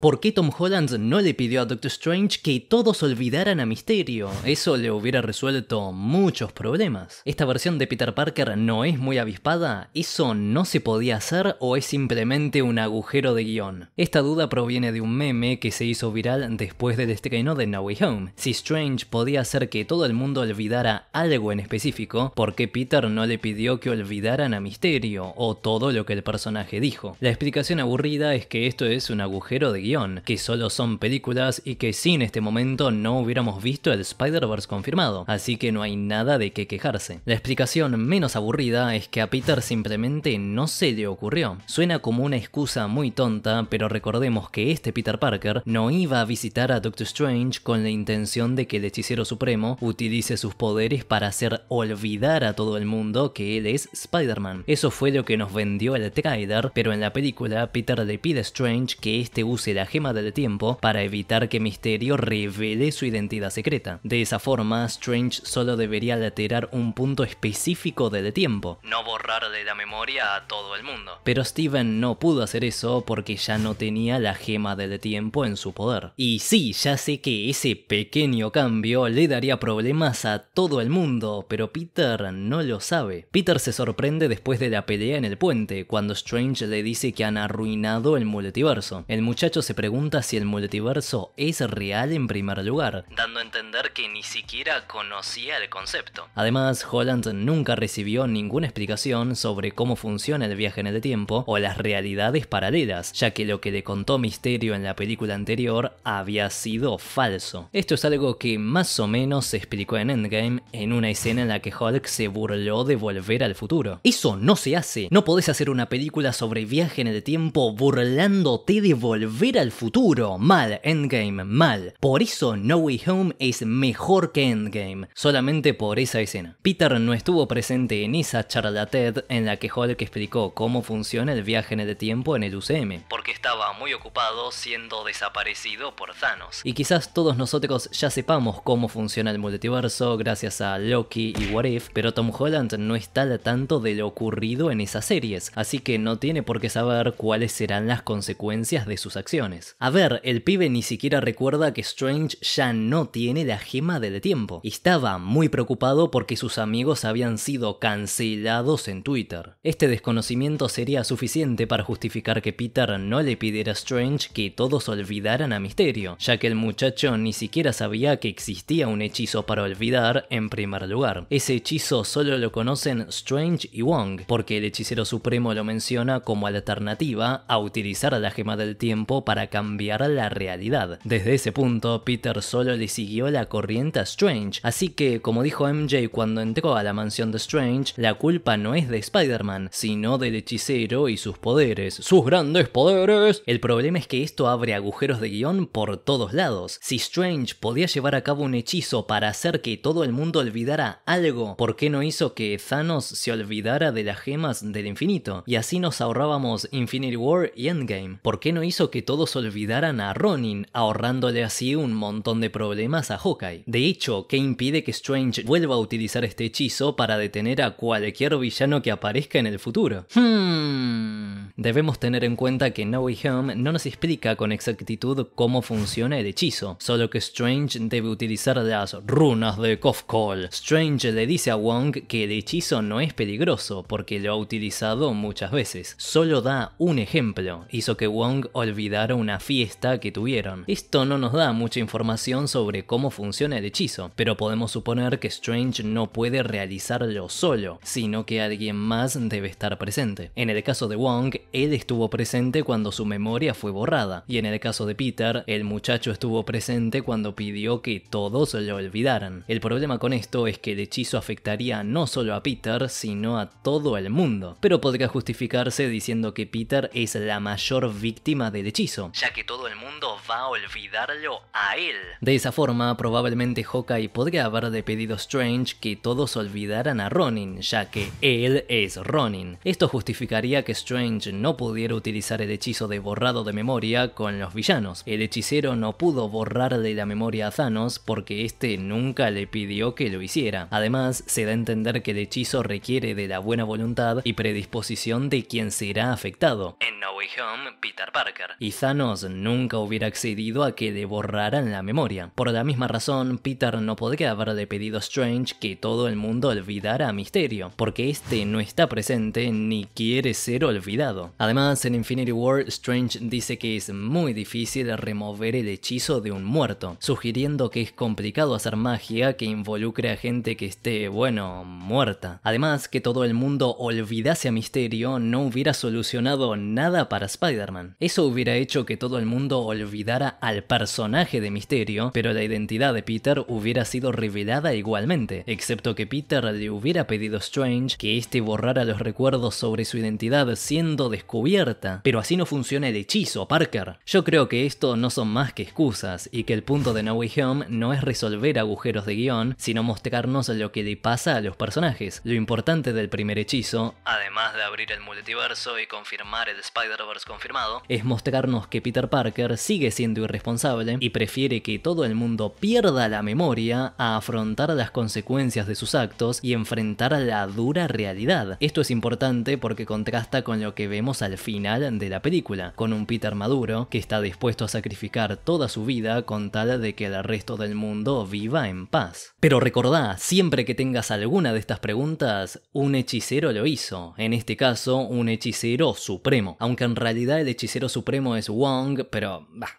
¿Por qué Tom Holland no le pidió a Doctor Strange que todos olvidaran a Misterio? Eso le hubiera resuelto muchos problemas. Esta versión de Peter Parker no es muy avispada, eso no se podía hacer o es simplemente un agujero de guión. Esta duda proviene de un meme que se hizo viral después del estreno de No Way Home. Si Strange podía hacer que todo el mundo olvidara algo en específico, ¿por qué Peter no le pidió que olvidaran a Misterio o todo lo que el personaje dijo? La explicación aburrida es que esto es un agujero de guión que solo son películas y que sin este momento no hubiéramos visto el Spider-Verse confirmado, así que no hay nada de qué quejarse. La explicación menos aburrida es que a Peter simplemente no se le ocurrió. Suena como una excusa muy tonta, pero recordemos que este Peter Parker no iba a visitar a Doctor Strange con la intención de que el hechicero supremo utilice sus poderes para hacer olvidar a todo el mundo que él es Spider-Man. Eso fue lo que nos vendió el trader, pero en la película Peter le pide a Strange que este use la gema del tiempo para evitar que Misterio revele su identidad secreta. De esa forma, Strange solo debería alterar un punto específico del tiempo, no borrarle la memoria a todo el mundo. Pero Steven no pudo hacer eso porque ya no tenía la gema del tiempo en su poder. Y sí, ya sé que ese pequeño cambio le daría problemas a todo el mundo, pero Peter no lo sabe. Peter se sorprende después de la pelea en el puente, cuando Strange le dice que han arruinado el multiverso. El muchacho se pregunta si el multiverso es real en primer lugar, dando a entender que ni siquiera conocía el concepto. Además, Holland nunca recibió ninguna explicación sobre cómo funciona el viaje en el tiempo o las realidades paralelas, ya que lo que le contó Misterio en la película anterior había sido falso. Esto es algo que más o menos se explicó en Endgame en una escena en la que Hulk se burló de volver al futuro. Eso no se hace, no podés hacer una película sobre viaje en el tiempo burlándote de volver al futuro. Mal, Endgame, mal. Por eso No Way Home es mejor que Endgame, solamente por esa escena. Peter no estuvo presente en esa charla TED en la que Hulk explicó cómo funciona el viaje en el tiempo en el UCM, porque estaba muy ocupado siendo desaparecido por Thanos. Y quizás todos nosotros ya sepamos cómo funciona el multiverso gracias a Loki y What If, pero Tom Holland no está al tanto de lo ocurrido en esas series, así que no tiene por qué saber cuáles serán las consecuencias de sus acciones. A ver, el pibe ni siquiera recuerda que Strange ya no tiene la gema del tiempo. Estaba muy preocupado porque sus amigos habían sido cancelados en Twitter. Este desconocimiento sería suficiente para justificar que Peter no le pidiera a Strange que todos olvidaran a Misterio, ya que el muchacho ni siquiera sabía que existía un hechizo para olvidar en primer lugar. Ese hechizo solo lo conocen Strange y Wong, porque el hechicero supremo lo menciona como alternativa a utilizar la gema del tiempo para para cambiar la realidad. Desde ese punto, Peter solo le siguió la corriente a Strange, así que, como dijo MJ cuando entró a la mansión de Strange, la culpa no es de Spider-Man, sino del hechicero y sus poderes. ¡Sus grandes poderes! El problema es que esto abre agujeros de guión por todos lados. Si Strange podía llevar a cabo un hechizo para hacer que todo el mundo olvidara algo, ¿por qué no hizo que Thanos se olvidara de las gemas del infinito? Y así nos ahorrábamos Infinity War y Endgame. ¿Por qué no hizo que todos Olvidarán olvidaran a Ronin, ahorrándole así un montón de problemas a Hawkeye. De hecho, ¿qué impide que Strange vuelva a utilizar este hechizo para detener a cualquier villano que aparezca en el futuro? Hmm. Debemos tener en cuenta que No no nos explica con exactitud cómo funciona el hechizo, solo que Strange debe utilizar las runas de Call. Strange le dice a Wong que el hechizo no es peligroso porque lo ha utilizado muchas veces. Solo da un ejemplo, hizo que Wong olvidara una fiesta que tuvieron. Esto no nos da mucha información sobre cómo funciona el hechizo, pero podemos suponer que Strange no puede realizarlo solo, sino que alguien más debe estar presente. En el caso de Wong, él estuvo presente cuando su memoria fue borrada, y en el caso de Peter, el muchacho estuvo presente cuando pidió que todos lo olvidaran. El problema con esto es que el hechizo afectaría no solo a Peter, sino a todo el mundo, pero podría justificarse diciendo que Peter es la mayor víctima del hechizo, ya que todo el mundo va a olvidarlo a él. De esa forma, probablemente Hawkeye podría haberle pedido a Strange que todos olvidaran a Ronin, ya que él es Ronin. Esto justificaría que Strange no pudiera utilizar el hechizo de borrado de memoria con los villanos. El hechicero no pudo borrar de la memoria a Thanos porque éste nunca le pidió que lo hiciera. Además, se da a entender que el hechizo requiere de la buena voluntad y predisposición de quien será afectado. Peter Parker, y Thanos nunca hubiera accedido a que le borraran la memoria. Por la misma razón, Peter no podría haberle pedido a Strange que todo el mundo olvidara a Misterio, porque este no está presente ni quiere ser olvidado. Además, en Infinity War, Strange dice que es muy difícil remover el hechizo de un muerto, sugiriendo que es complicado hacer magia que involucre a gente que esté, bueno, muerta. Además, que todo el mundo olvidase a Misterio no hubiera solucionado nada para Spider-Man. Eso hubiera hecho que todo el mundo olvidara al personaje de Misterio, pero la identidad de Peter hubiera sido revelada igualmente, excepto que Peter le hubiera pedido a Strange que éste borrara los recuerdos sobre su identidad siendo descubierta. Pero así no funciona el hechizo, Parker. Yo creo que esto no son más que excusas y que el punto de No Way Home no es resolver agujeros de guión, sino mostrarnos lo que le pasa a los personajes. Lo importante del primer hechizo, además de abrir el multiverso y confirmar el Spider Haber confirmado, es mostrarnos que Peter Parker sigue siendo irresponsable y prefiere que todo el mundo pierda la memoria a afrontar las consecuencias de sus actos y enfrentar a la dura realidad. Esto es importante porque contrasta con lo que vemos al final de la película, con un Peter maduro que está dispuesto a sacrificar toda su vida con tal de que el resto del mundo viva en paz. Pero recordá, siempre que tengas alguna de estas preguntas, un hechicero lo hizo, en este caso un hechicero supremo, aunque en realidad el hechicero supremo es Wong, pero bah,